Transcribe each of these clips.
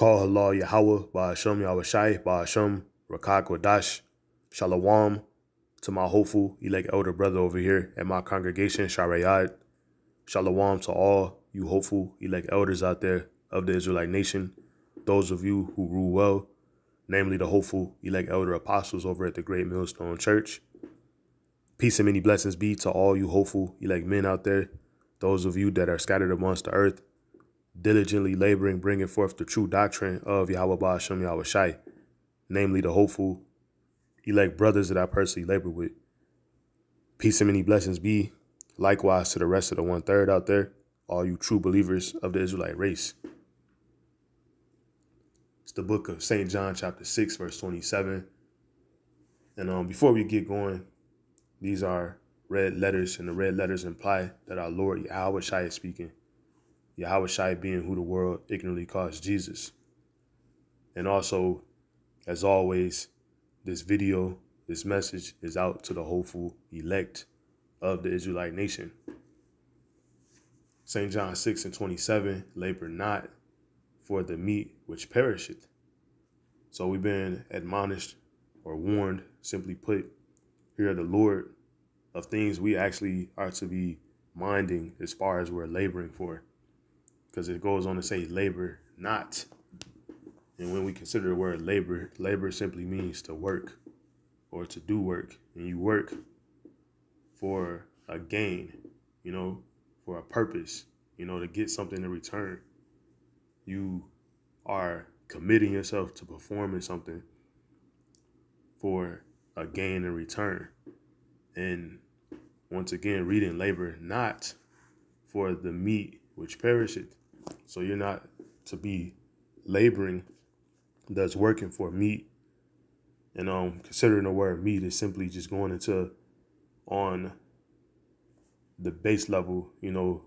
Call Allah Yahweh by Hashem Yahweh Shai by Hashem Rakak Wadash Shalom to my hopeful elect elder brother over here at my congregation Sharayat. Shalom to all you hopeful elect elders out there of the Israelite nation, those of you who rule well, namely the hopeful elect elder apostles over at the Great Millstone Church. Peace and many blessings be to all you hopeful elect men out there, those of you that are scattered amongst the earth, diligently laboring, bringing forth the true doctrine of Yahweh Ba'ashem Yahweh Shai, namely the hopeful elect brothers that I personally labor with. Peace and many blessings be likewise to the rest of the one third out there, all you true believers of the Israelite race. It's the book of St. John, chapter 6, verse 27. And um, before we get going, these are red letters, and the red letters imply that our Lord Yahweh Shai is speaking. Yahweh being who the world ignorantly calls Jesus. And also, as always, this video, this message is out to the hopeful elect of the Israelite nation. St. John 6 and 27, labor not for the meat which perisheth. So we've been admonished or warned, simply put, here the Lord of things we actually are to be minding as far as we're laboring for because it goes on to say labor not. And when we consider the word labor, labor simply means to work or to do work. And you work for a gain, you know, for a purpose, you know, to get something in return. You are committing yourself to performing something for a gain in return. And once again, reading labor not for the meat which perisheth, so you're not to be laboring that's working for meat. And um, considering the word meat is simply just going into on the base level, you know,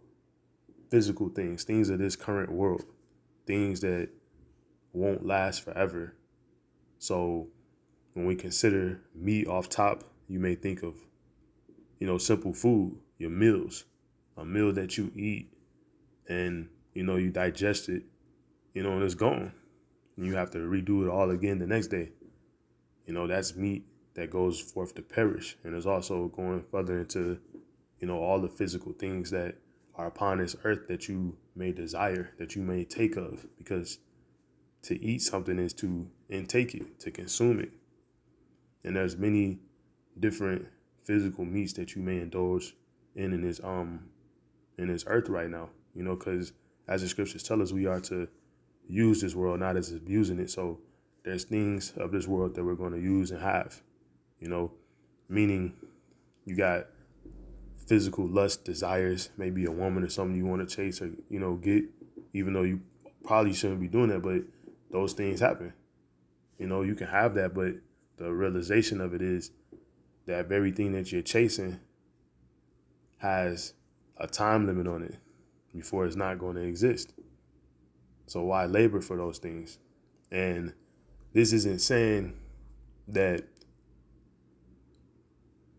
physical things, things of this current world, things that won't last forever. So when we consider meat off top, you may think of, you know, simple food, your meals, a meal that you eat, and you know, you digest it, you know, and it's gone. And you have to redo it all again the next day. You know, that's meat that goes forth to perish. And it's also going further into, you know, all the physical things that are upon this earth that you may desire, that you may take of. Because to eat something is to intake it, to consume it. And there's many different physical meats that you may indulge in in this um in this earth right now. You know, because as the scriptures tell us, we are to use this world, not as abusing it. So there's things of this world that we're going to use and have, you know, meaning you got physical lust desires, maybe a woman or something you want to chase or, you know, get, even though you probably shouldn't be doing that, but those things happen. You know, you can have that, but the realization of it is that very thing that you're chasing has a time limit on it before it's not going to exist. So why labor for those things? And this isn't saying that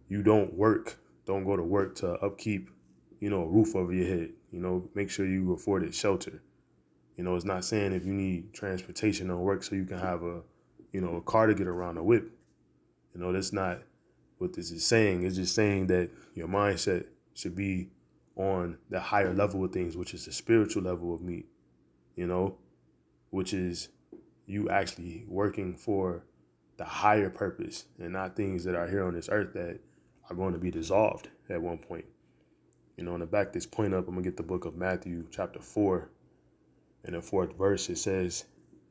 you don't work, don't go to work to upkeep, you know, a roof over your head. You know, make sure you afford it shelter. You know, it's not saying if you need transportation or work so you can have a, you know, a car to get around a whip. You know, that's not what this is saying. It's just saying that your mindset should be on the higher level of things, which is the spiritual level of meat, you know, which is you actually working for the higher purpose and not things that are here on this earth that are going to be dissolved at one point. You know, and to back this point up, I'm going to get the book of Matthew, chapter 4, and the fourth verse. It says,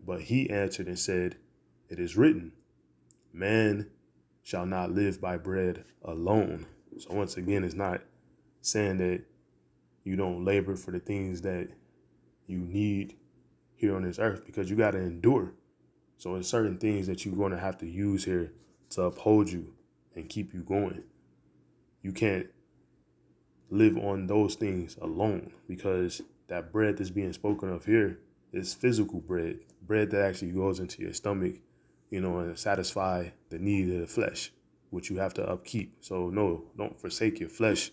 But he answered and said, It is written, Man shall not live by bread alone. So once again, it's not saying that you don't labor for the things that you need here on this earth because you got to endure. So it's certain things that you're going to have to use here to uphold you and keep you going. You can't live on those things alone because that bread that's being spoken of here is physical bread, bread that actually goes into your stomach, you know, and satisfy the need of the flesh, which you have to upkeep. So no, don't forsake your flesh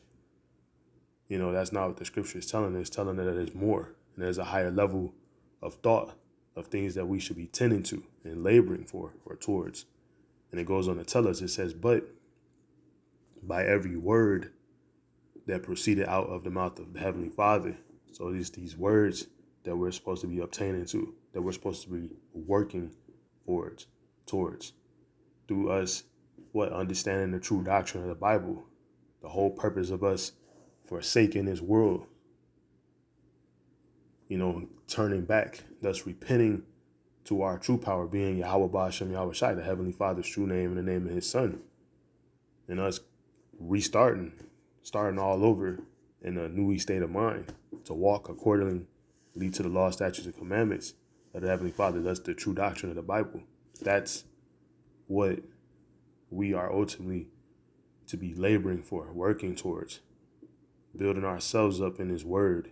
you know, that's not what the scripture is telling us. It's telling us that there's more and there's a higher level of thought of things that we should be tending to and laboring for or towards. And it goes on to tell us, it says, but by every word that proceeded out of the mouth of the Heavenly Father. So these these words that we're supposed to be obtaining to, that we're supposed to be working towards, towards, through us, what understanding the true doctrine of the Bible, the whole purpose of us forsaking this world. You know, turning back, thus repenting to our true power being Yahweh Bashem Yahweh Shai, the Heavenly Father's true name and the name of his son. And us restarting, starting all over in a new state of mind to walk accordingly lead to the law, statutes, and commandments of the Heavenly Father. That's the true doctrine of the Bible. That's what we are ultimately to be laboring for, working towards building ourselves up in His Word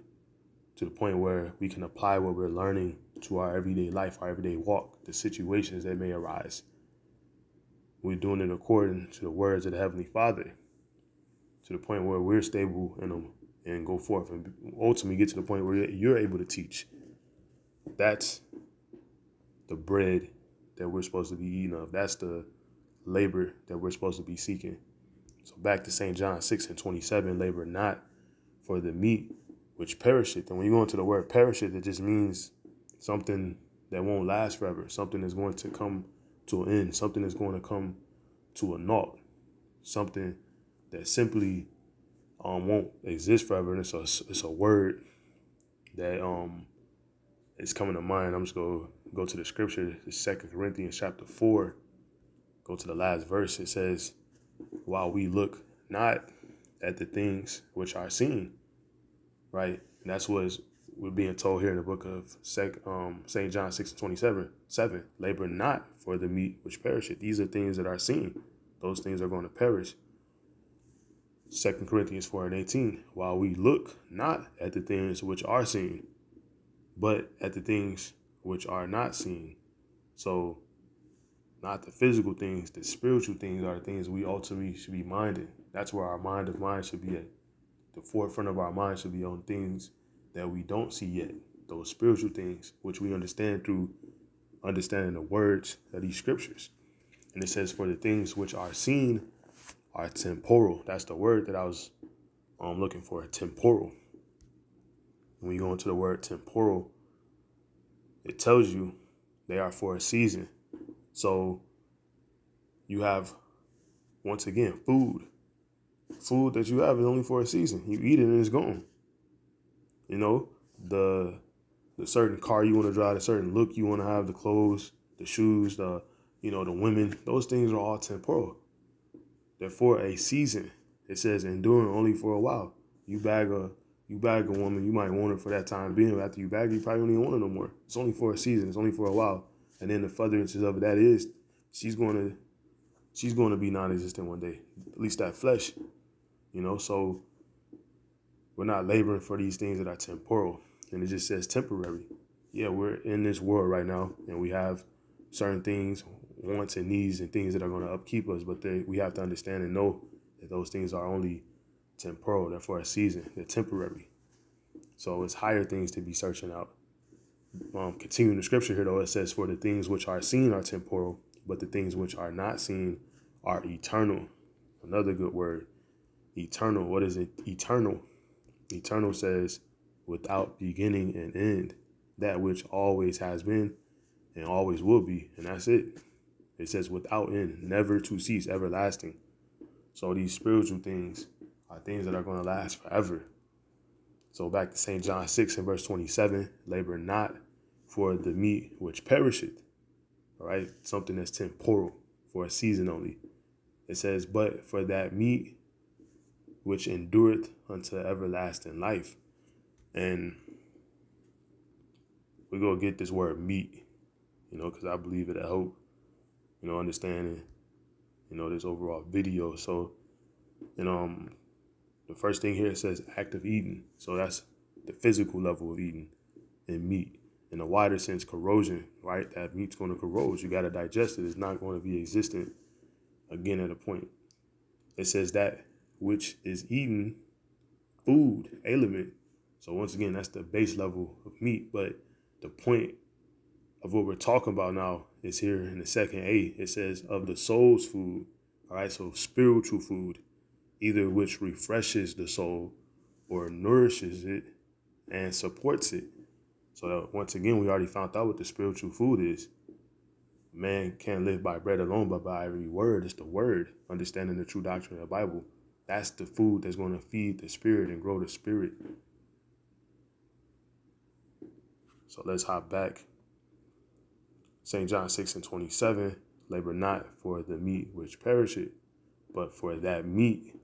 to the point where we can apply what we're learning to our everyday life, our everyday walk, the situations that may arise. We're doing it according to the words of the Heavenly Father to the point where we're stable in them um, and go forth and ultimately get to the point where you're able to teach. That's the bread that we're supposed to be eating of. That's the labor that we're supposed to be seeking. So back to St. John 6 and 27, labor not for the meat which perisheth. And when you go into the word perisheth, it just means something that won't last forever, something that's going to come to an end, something that's going to come to a naught, something that simply um, won't exist forever. And it's a, it's a word that um, is coming to mind. I'm just going to go to the scripture, Second Corinthians chapter 4. Go to the last verse. It says, While we look not at the things which are seen, right? And that's what is, we're being told here in the book of Saint, um, Saint John six twenty seven seven. Labor not for the meat which perisheth. These are things that are seen; those things are going to perish. Second Corinthians four and eighteen. While we look not at the things which are seen, but at the things which are not seen. So, not the physical things, the spiritual things are the things we ultimately should be minded that's where our mind of mind should be at. The forefront of our mind should be on things that we don't see yet, those spiritual things which we understand through understanding the words of these scriptures. And it says, For the things which are seen are temporal. That's the word that I was um, looking for, temporal. When you go into the word temporal, it tells you they are for a season. So you have, once again, food food that you have is only for a season. You eat it and it's gone. You know, the the certain car you want to drive, the certain look you want to have, the clothes, the shoes, the you know, the women, those things are all temporal. They're for a season. It says enduring only for a while. You bag a you bag a woman, you might want her for that time being. But after you bag her, you probably don't even want her no more. It's only for a season. It's only for a while. And then the furtherances of it, that is, she's going to she's going to be non-existent one day. At least that flesh you know, so we're not laboring for these things that are temporal. And it just says temporary. Yeah, we're in this world right now and we have certain things, wants and needs and things that are going to upkeep us. But they, we have to understand and know that those things are only temporal. They're for a season. They're temporary. So it's higher things to be searching out. Um, continuing the scripture here, though, it says, For the things which are seen are temporal, but the things which are not seen are eternal. Another good word eternal. What is it? Eternal. Eternal says, without beginning and end, that which always has been and always will be. And that's it. It says, without end, never to cease, everlasting. So these spiritual things are things that are going to last forever. So back to St. John 6 and verse 27 labor not for the meat which perisheth. All right, something that's temporal for a season only. It says, but for that meat which endureth unto everlasting life. And we're going to get this word meat, you know, because I believe it at hope, you know, understanding, you know, this overall video. So, you um, the first thing here says active eating. So that's the physical level of eating and meat. In a wider sense, corrosion, right? That meat's going to corrode. You got to digest it. It's not going to be existent again at a point. It says that which is eating food aliment. So once again, that's the base level of meat. But the point of what we're talking about now is here in the second A. It says of the soul's food. All right, so spiritual food, either which refreshes the soul or nourishes it and supports it. So once again, we already found out what the spiritual food is. Man can't live by bread alone, but by every word. It's the word, understanding the true doctrine of the Bible. That's the food that's going to feed the spirit and grow the spirit. So let's hop back. St. John 6 and 27 labor not for the meat which perisheth, but for that meat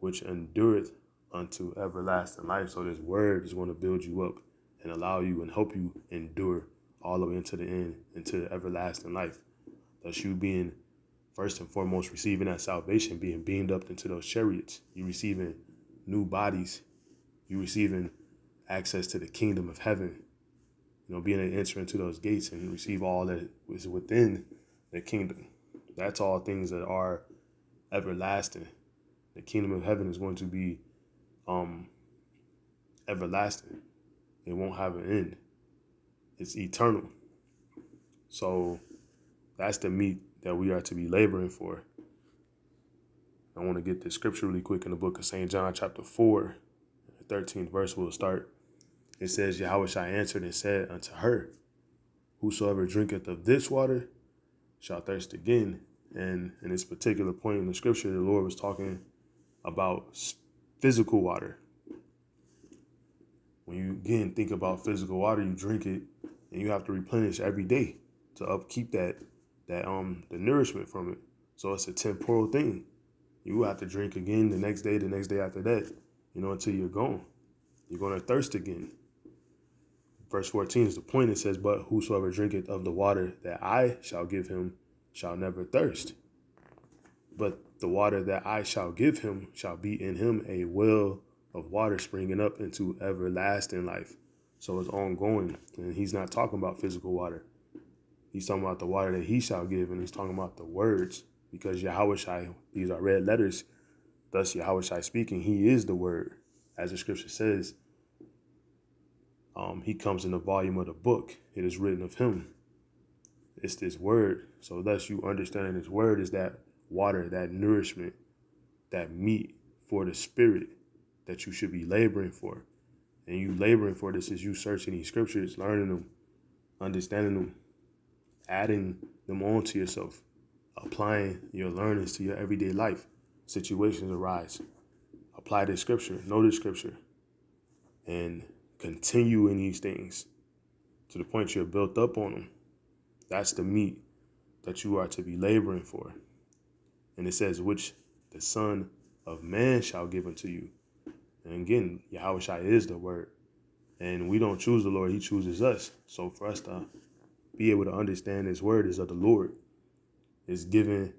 which endureth unto everlasting life. So this word is going to build you up and allow you and help you endure all the way into the end, into the everlasting life. That's you being First and foremost, receiving that salvation, being beamed up into those chariots. You receiving new bodies. You receiving access to the kingdom of heaven. You know, being an enter into those gates and receive all that is within the kingdom. That's all things that are everlasting. The kingdom of heaven is going to be um everlasting. It won't have an end. It's eternal. So that's the meat that we are to be laboring for. I want to get this scripture really quick in the book of St. John, chapter 4, 13th verse, we'll start. It says, Yahweh shall answered and said unto her, Whosoever drinketh of this water shall thirst again. And in this particular point in the scripture, the Lord was talking about physical water. When you again think about physical water, you drink it and you have to replenish every day to upkeep that that um the nourishment from it. So it's a temporal thing. You have to drink again the next day, the next day after that, you know, until you're gone. You're gonna thirst again. Verse 14 is the point. It says, But whosoever drinketh of the water that I shall give him shall never thirst. But the water that I shall give him shall be in him a well of water springing up into everlasting life. So it's ongoing. And he's not talking about physical water. He's talking about the water that he shall give, and he's talking about the words, because Yahweh Shai, these are red letters. Thus, Yahweh Shai speaking, he is the word, as the scripture says. Um, he comes in the volume of the book. It is written of him. It's this word. So thus you understanding this word is that water, that nourishment, that meat for the spirit that you should be laboring for. And you laboring for this is you searching these scriptures, learning them, understanding them, adding them on to yourself, applying your learnings to your everyday life. Situations arise. Apply the scripture, know the scripture, and continue in these things to the point you're built up on them. That's the meat that you are to be laboring for. And it says, which the Son of Man shall give unto you. And again, Yahweh Shai is the word. And we don't choose the Lord, He chooses us. So for us to be able to understand His word is of the Lord. It's given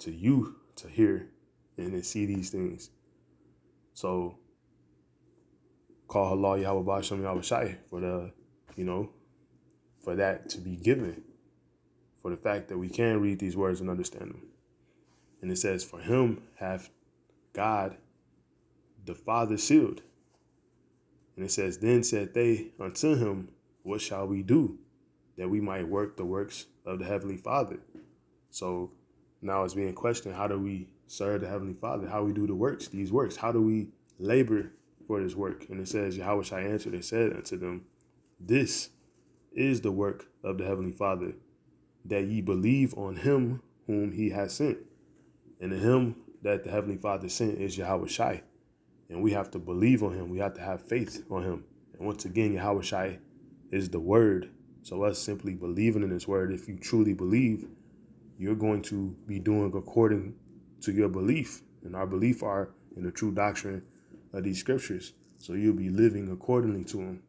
to you to hear and to see these things. So call Halal Yahweh Bashem Yahweh for the, you know, for that to be given, for the fact that we can read these words and understand them. And it says, For him hath God the Father sealed. And it says, Then said they unto him, What shall we do that we might work the works of the Heavenly Father. So now it's being questioned how do we serve the Heavenly Father? How we do the works, these works? How do we labor for this work? And it says, Yahweh I answered they said unto them, This is the work of the Heavenly Father, that ye believe on him whom he has sent. And the him that the Heavenly Father sent is Yahweh Shai. And we have to believe on him. We have to have faith on him. And once again, Yahweh Shai is the word so us simply believing in his word, if you truly believe, you're going to be doing according to your belief. And our belief are in the true doctrine of these scriptures. So you'll be living accordingly to them.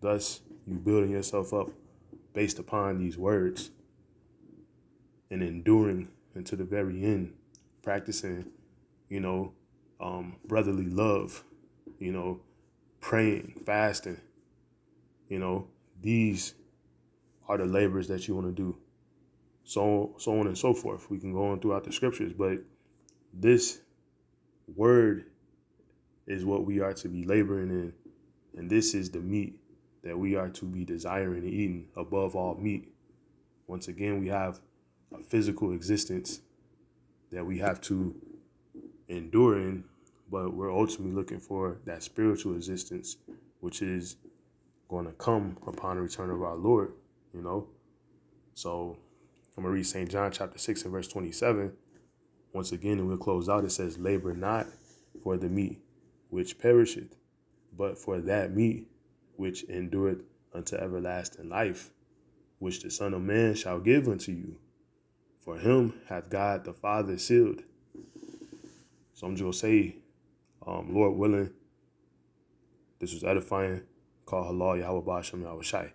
Thus, you building yourself up based upon these words and enduring until the very end, practicing, you know, um, brotherly love, you know, praying, fasting, you know, these are the labors that you want to do. So, so on and so forth. We can go on throughout the scriptures, but this word is what we are to be laboring in. And this is the meat that we are to be desiring and eating above all meat. Once again, we have a physical existence that we have to endure in, but we're ultimately looking for that spiritual existence, which is going to come upon the return of our Lord, you know. So I'm going to read St. John chapter 6 and verse 27. Once again, and we'll close out. It says, Labor not for the meat which perisheth, but for that meat which endureth unto everlasting life, which the Son of Man shall give unto you. For him hath God the Father sealed. So I'm just going to say, um, Lord willing, this was edifying call Allah Yahweh Bashem Yahweh Shai.